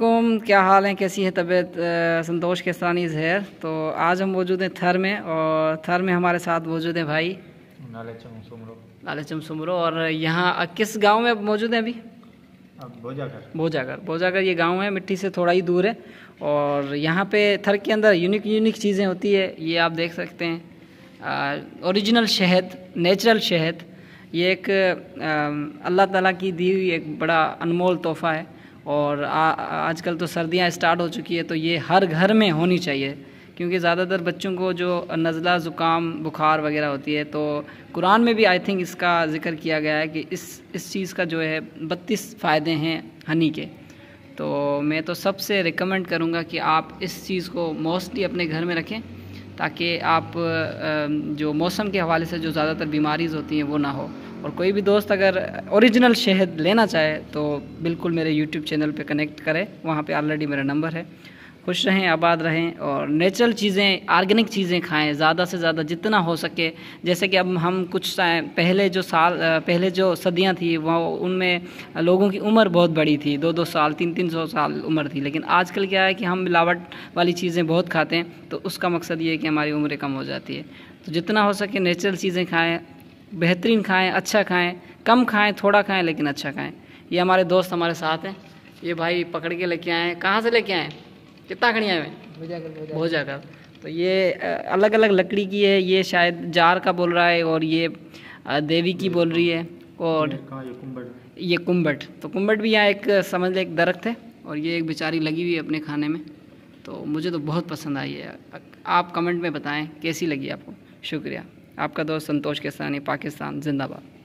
वालेकुम क्या हाल है कैसी है तबीयत संतोष केसरानी जहर तो आज हम मौजूद हैं थर में और थर में हमारे साथ मौजूद हैं भाई लालेचम सुमरो और यहाँ किस गांव में मौजूद हैं अभी भोजागर भोजागर भोजागर ये गांव है मिट्टी से थोड़ा ही दूर है और यहाँ पे थर के अंदर यूनिक यूनिक चीज़ें होती है ये आप देख सकते हैं औरिजिनल शहद नेचुरल शहद ये एक अल्लाह ताला की दी हुई एक बड़ा अनमोल तोहफ़ा है और आजकल तो सर्दियाँ स्टार्ट हो चुकी है तो ये हर घर में होनी चाहिए क्योंकि ज़्यादातर बच्चों को जो नज़ला ज़ुकाम बुखार वगैरह होती है तो कुरान में भी आई थिंक इसका ज़िक्र किया गया है कि इस इस चीज़ का जो है बत्तीस फ़ायदे हैं हनी के तो मैं तो सबसे रिकमेंड करूँगा कि आप इस चीज़ को मोस्टली अपने घर में रखें ताकि आप जो मौसम के हवाले से जो ज़्यादातर बीमारीज़ होती हैं वो ना हो और कोई भी दोस्त अगर ओरिजिनल शहद लेना चाहे तो बिल्कुल मेरे यूट्यूब चैनल पे कनेक्ट करें वहाँ पे ऑलरेडी मेरा नंबर है खुश रहें आबाद रहें और नेचुरल चीज़ें आर्गेनिक चीज़ें खाएं ज़्यादा से ज़्यादा जितना हो सके जैसे कि अब हम कुछ पहले जो साल पहले जो सदियां थी वह उनमें लोगों की उम्र बहुत बड़ी थी दो दो साल तीन तीन सौ साल उम्र थी लेकिन आजकल क्या है कि हम मिलावट वाली चीज़ें बहुत खाते हैं तो उसका मकसद ये है कि हमारी उम्र कम हो जाती है तो जितना हो सके नेचुरल चीज़ें खाएँ बेहतरीन खाएं अच्छा खाएं कम खाएं थोड़ा खाएं लेकिन अच्छा खाएं ये हमारे दोस्त हमारे साथ हैं ये भाई पकड़ के लेके आए हैं कहाँ से लेके आए कितना खड़िया में भोजाकर तो ये अलग अलग लकड़ी की है ये शायद जार का बोल रहा है और ये देवी की बोल रही है और ये कुंभट तो कुंभट भी यहाँ एक समझ लें एक दरख्त है और ये एक बेचारी लगी हुई है अपने खाने में तो मुझे तो बहुत पसंद आई है आप कमेंट में बताएं कैसी लगी आपको शुक्रिया आपका दोस्त संतोष केसानी पाकिस्तान जिंदाबाद